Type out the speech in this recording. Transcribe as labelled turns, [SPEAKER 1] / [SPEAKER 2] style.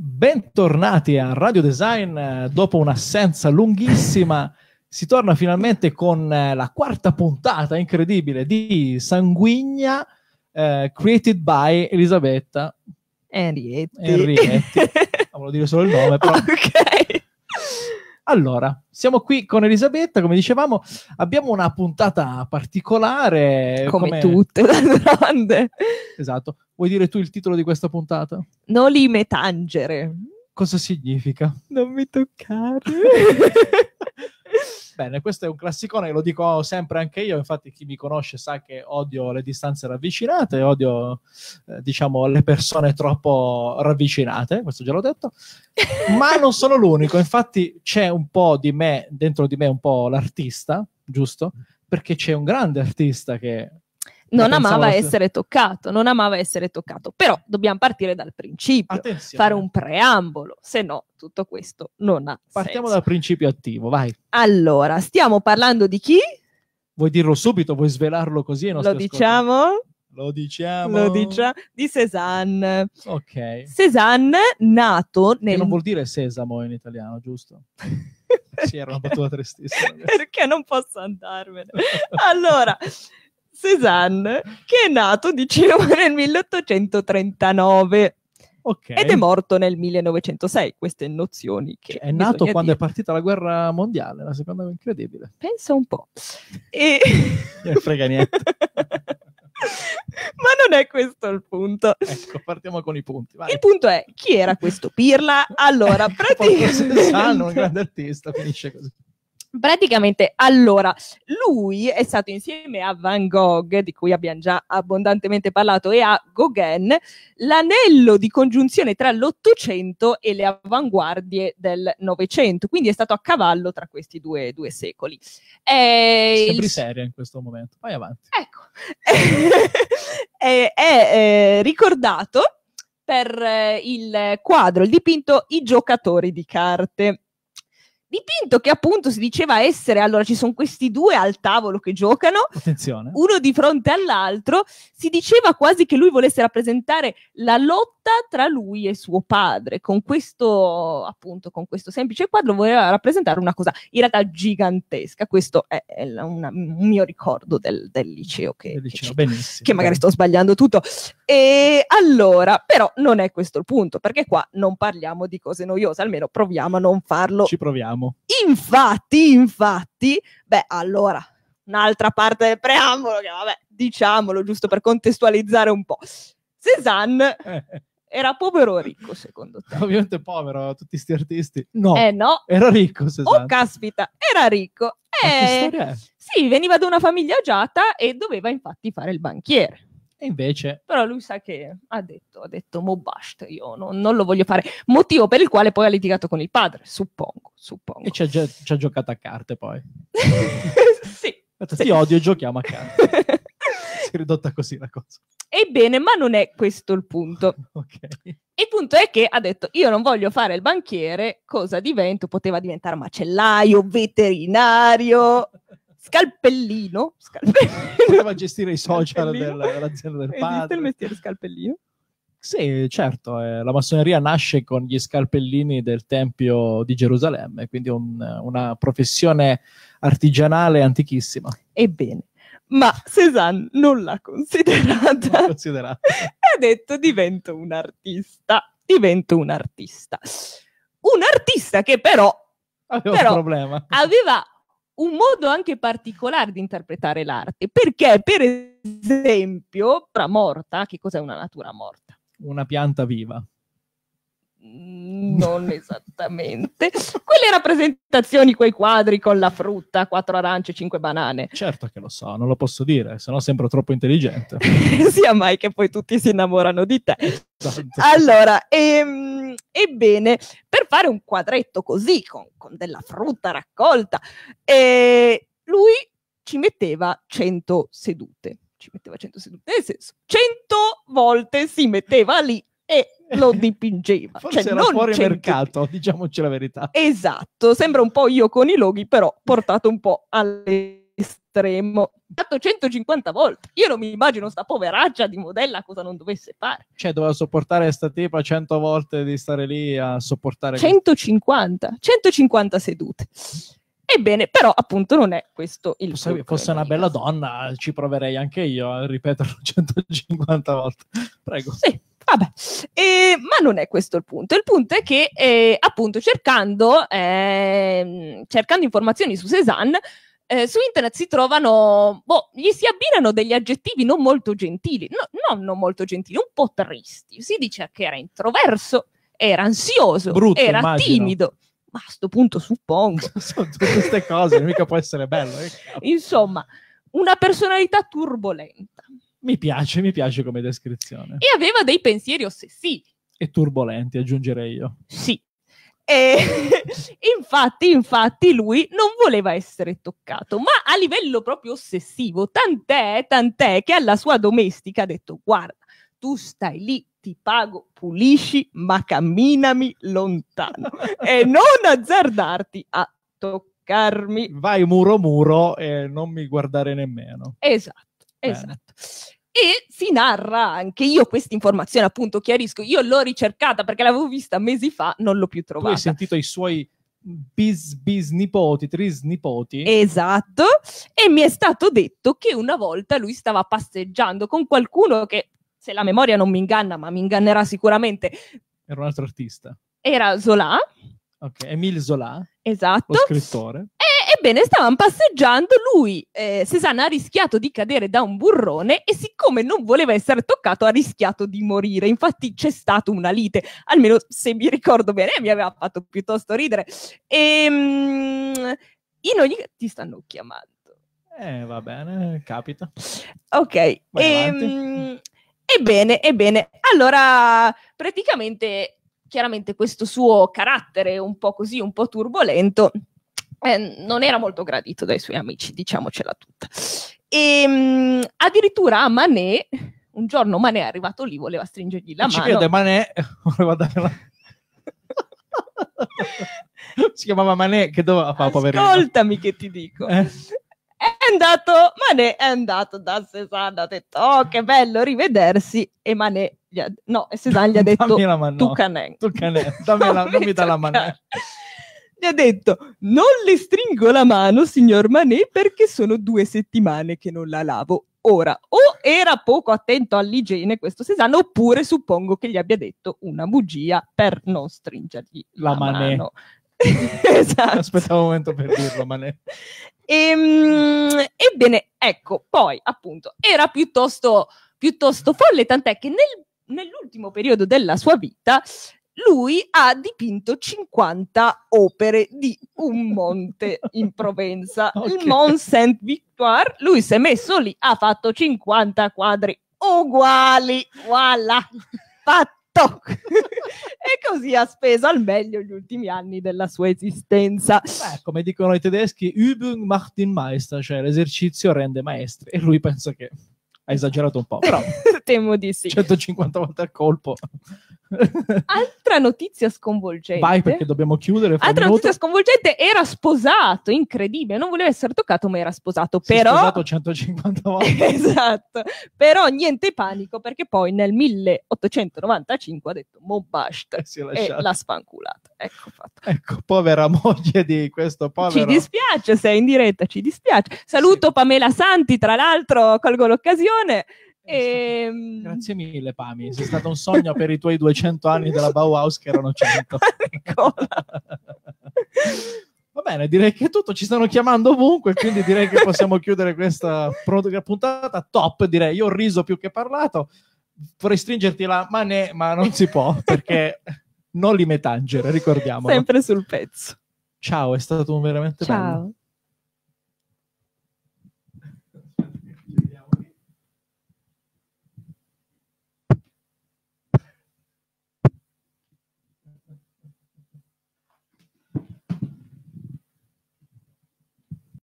[SPEAKER 1] Bentornati a Radio Design. Eh, dopo un'assenza lunghissima, si torna finalmente con eh, la quarta puntata incredibile di Sanguigna, eh, created by Elisabetta Enrietti. Enrietti. Volevo dire solo il nome, però. Ok. Allora, siamo qui con Elisabetta, come dicevamo, abbiamo una puntata particolare. Come, come... tutte le Esatto, Vuoi dire tu il titolo di questa puntata?
[SPEAKER 2] Nolime tangere. Cosa significa? Non mi toccare.
[SPEAKER 1] Bene, questo è un classicone, lo dico sempre anche io, infatti chi mi conosce sa che odio le distanze ravvicinate, odio eh, diciamo le persone troppo ravvicinate, questo già l'ho detto, ma non sono l'unico, infatti c'è un po' di me, dentro di me un po' l'artista, giusto? Perché c'è un grande artista che
[SPEAKER 2] non amava essere toccato, non amava essere toccato. Però dobbiamo partire dal principio, Attenzione. fare un preambolo, se no tutto questo non ha Partiamo senso. dal principio attivo, vai. Allora, stiamo parlando di chi? Vuoi
[SPEAKER 1] dirlo subito? Vuoi svelarlo così? Lo diciamo? Lo diciamo. Lo diciamo.
[SPEAKER 2] Di Cézanne. Ok. Cézanne, nato nel... Che non vuol dire sesamo in italiano, giusto? sì,
[SPEAKER 1] era una battuta tristissima. Perché non posso
[SPEAKER 2] andarmene? allora... Cézanne, che è nato, dicevo, nel 1839. Okay. Ed è morto nel 1906, queste nozioni che... Cioè, è nato quando è partita la guerra mondiale, la seconda è incredibile. Pensa un po'. E...
[SPEAKER 1] non frega niente. Ma non è questo il punto. Ecco, partiamo con i punti. Vai. Il
[SPEAKER 2] punto è, chi era questo Pirla? Allora, praticamente... Sanno, un grande
[SPEAKER 1] artista, finisce così.
[SPEAKER 2] Praticamente, allora, lui è stato insieme a Van Gogh, di cui abbiamo già abbondantemente parlato, e a Gauguin, l'anello di congiunzione tra l'Ottocento e le avanguardie del Novecento, quindi è stato a cavallo tra questi due, due secoli. È Sembri il... seria
[SPEAKER 1] in questo momento, vai avanti. Ecco,
[SPEAKER 2] è, è, è eh, ricordato per eh, il quadro, il dipinto I giocatori di carte dipinto che appunto si diceva essere, allora ci sono questi due al tavolo che giocano, Attenzione. uno di fronte all'altro, si diceva quasi che lui volesse rappresentare la lotta tra lui e suo padre, con questo appunto, con questo semplice quadro voleva rappresentare una cosa in realtà gigantesca, questo è, è una, un mio ricordo del, del liceo, che, del liceo che, che, magari sto sbagliando tutto. E allora, però non è questo il punto, perché qua non parliamo di cose noiose, almeno proviamo a non farlo. Ci proviamo diciamo. Infatti, infatti, beh, allora, un'altra parte del preambolo, che vabbè, diciamolo giusto per contestualizzare un po'. Cézanne eh. era povero o ricco, secondo te? Ovviamente povero, tutti questi artisti. No, eh no. era ricco Cézanne. Oh, caspita, era ricco. Eh, sì, veniva da una famiglia agiata e doveva infatti fare il banchiere.
[SPEAKER 1] E invece...
[SPEAKER 2] Però lui sa che ha detto, ha detto, mo basta, io non, non, lo voglio fare. Motivo per il quale poi ha litigato con il padre, suppongo, suppongo. E ci ha, ci ha giocato a carte poi. sì. Detto, sì. Ti odio
[SPEAKER 1] giochiamo a carte. si è ridotta così la cosa.
[SPEAKER 2] Ebbene, ma non è questo il punto. okay. Il punto è che ha detto: Io non voglio fare il banchiere, cosa divento? Poteva diventare macellaio, veterinario, Scalpellino, scalpellino.
[SPEAKER 1] Poteva gestire i social della, dell'azienda
[SPEAKER 2] del padre. Esiste il mestiere scalpellino?
[SPEAKER 1] Sì, certo, eh, la massoneria nasce con gli scalpellini del Tempio di Gerusalemme, quindi un, una professione artigianale antichissima. Ebbene,
[SPEAKER 2] ma Cézanne non l'ha considerata. Non considerata. e ha detto divento un artista, divento un artista. Un artista che però aveva, però, un problema. aveva un modo anche particolare di interpretare l'arte, perché per esempio, una morta, che cos'è una natura morta?
[SPEAKER 1] Una pianta viva.
[SPEAKER 2] Mm, non esattamente. Quelle rappresentazioni, quei quadri con la frutta, quattro arance, cinque banane. Certo che lo
[SPEAKER 1] so, non lo posso dire, sennò sembro troppo intelligente. Sia mai che poi tutti si innamorano di te. Esatto.
[SPEAKER 2] Allora, ehm Ebbene, per fare un quadretto così, con, con della frutta raccolta, eh, lui ci metteva 100 sedute. Ci metteva 100 sedute, nel senso, 100 volte si metteva lì e lo dipingeva. Forse cioè, era non fuori mercato, diciamoci la verità. Esatto, sembra un po' io con i loghi, però portato un po' alle estremo. Fatto 150 volte. Io non mi immagino sta poveraccia di modella cosa non dovesse fare. Cioè,
[SPEAKER 1] doveva sopportare sta tipa 100 volte di stare lì a sopportare
[SPEAKER 2] 150, 150 sedute. Ebbene, però appunto non è questo il Se
[SPEAKER 1] fosse una bella donna, ci proverei anche io a ripeterlo 150 volte. Prego.
[SPEAKER 2] Sì. Vabbè, eh, ma non è questo il punto. Il punto è che, eh, appunto, cercando, eh, cercando informazioni su Cézanne, eh, su internet si trovano, boh, gli si abbinano degli aggettivi non molto gentili, no, non, non molto gentili, un po' tristi. Si dice che era introverso, era ansioso, Brutto, era immagino. timido ma
[SPEAKER 1] a sto punto suppongo. Sono tutte queste cose, mica può essere bello. Eh.
[SPEAKER 2] Insomma, una personalità turbolenta.
[SPEAKER 1] Mi piace, mi piace come descrizione.
[SPEAKER 2] E aveva dei pensieri ossessivi.
[SPEAKER 1] E turbolenti, aggiungerei io. Sì.
[SPEAKER 2] E infatti, infatti, lui non voleva essere toccato, ma a livello proprio ossessivo, tant'è, tant'è che alla sua domestica ha detto: Guarda, tu stai lì, ti pago, pulisci, ma camminami lontano e non azzardarti a toccarmi.
[SPEAKER 1] Vai muro muro e non mi guardare nemmeno.
[SPEAKER 2] Esatto, Bene. esatto. E si narra anche io questa informazione, appunto, chiarisco, io l'ho ricercata perché l'avevo vista mesi fa, non l'ho più trovata. Tu hai sentito
[SPEAKER 1] i suoi bis bis nipoti, tris nipoti.
[SPEAKER 2] Esatto, e mi è stato detto che una volta lui stava passeggiando con qualcuno che, se la memoria non mi inganna, ma mi ingannerà sicuramente.
[SPEAKER 1] Era un altro artista.
[SPEAKER 2] Era Zola.
[SPEAKER 1] Ok, Emile
[SPEAKER 2] Zola. Esatto. Lo
[SPEAKER 1] scrittore.
[SPEAKER 2] E Ebbene, stavano passeggiando, lui, eh, Susanna, ha rischiato di cadere da un burrone e siccome non voleva essere toccato ha rischiato di morire. Infatti c'è stata una lite, almeno se mi ricordo bene, mi aveva fatto piuttosto ridere. E, mm, in ogni caso ti stanno chiamando. Eh, va
[SPEAKER 1] bene, capita. Ok.
[SPEAKER 2] E, mm, ebbene, ebbene. Allora, praticamente, chiaramente questo suo carattere un po' così, un po' turbolento eh, non era molto gradito dai suoi amici, diciamocela tutta. E, ehm, mh, addirittura a Manet, un giorno Manè è arrivato lì, voleva stringergli la non mano. Ci vede
[SPEAKER 1] Manet, voleva dare la... si chiamava Manè, che doveva fare, poverino?
[SPEAKER 2] Ascoltami che ti dico. Eh? È andato, Manè è andato da Cesana, ha detto, oh che bello rivedersi, e Manè... gli ha, no, Cesana gli ha detto, tu canen. Tu canen, non mi dà la Manet gli ha detto non le stringo la mano, signor Manet, perché sono due settimane che non la lavo. Ora, o era poco attento all'igiene questo Cesano, oppure suppongo che gli abbia detto una bugia per non stringergli la, la Manet. mano. esatto.
[SPEAKER 1] Aspettavo un momento per dirlo, Manet.
[SPEAKER 2] Ehm, ebbene, ecco, poi appunto era piuttosto, piuttosto folle, tant'è che nel, nell'ultimo periodo della sua vita lui ha dipinto 50 opere di un monte in Provenza, okay. il Mont Saint-Victoire. Lui si è messo lì, ha fatto 50 quadri uguali, voilà, fatto. e così ha speso al meglio gli ultimi anni della sua esistenza. Beh,
[SPEAKER 1] come dicono i tedeschi, Übung macht den Meister, cioè l'esercizio rende maestri. E lui pensa che ha esagerato un po', però
[SPEAKER 2] temo di sì.
[SPEAKER 1] 150 volte al colpo.
[SPEAKER 2] Altra notizia sconvolgente. Vai perché
[SPEAKER 1] dobbiamo chiudere. Altra notizia
[SPEAKER 2] sconvolgente, era sposato, incredibile, non voleva essere toccato ma era sposato, si però... sposato
[SPEAKER 1] 150 volte.
[SPEAKER 2] esatto, però niente panico perché poi nel 1895 ha detto Mobast e, e l'ha spanculata. Ecco fatto. Ecco, povera moglie di questo povero. Ci dispiace, sei in diretta, ci dispiace. Saluto sì. Pamela Santi, tra l'altro colgo l'occasione canzone. E... Ehm, Grazie mille, Pami. Sei stato
[SPEAKER 1] un sogno per i tuoi 200 anni della Bauhaus, che erano 100. Va bene, direi che è tutto. Ci stanno chiamando ovunque, quindi direi che possiamo chiudere questa puntata top. Direi io ho riso più che parlato. Vorrei stringerti la mano, ma non si può perché non li metangere, ricordiamo. Sempre
[SPEAKER 2] sul pezzo.
[SPEAKER 1] Ciao, è stato veramente Ciao. bello.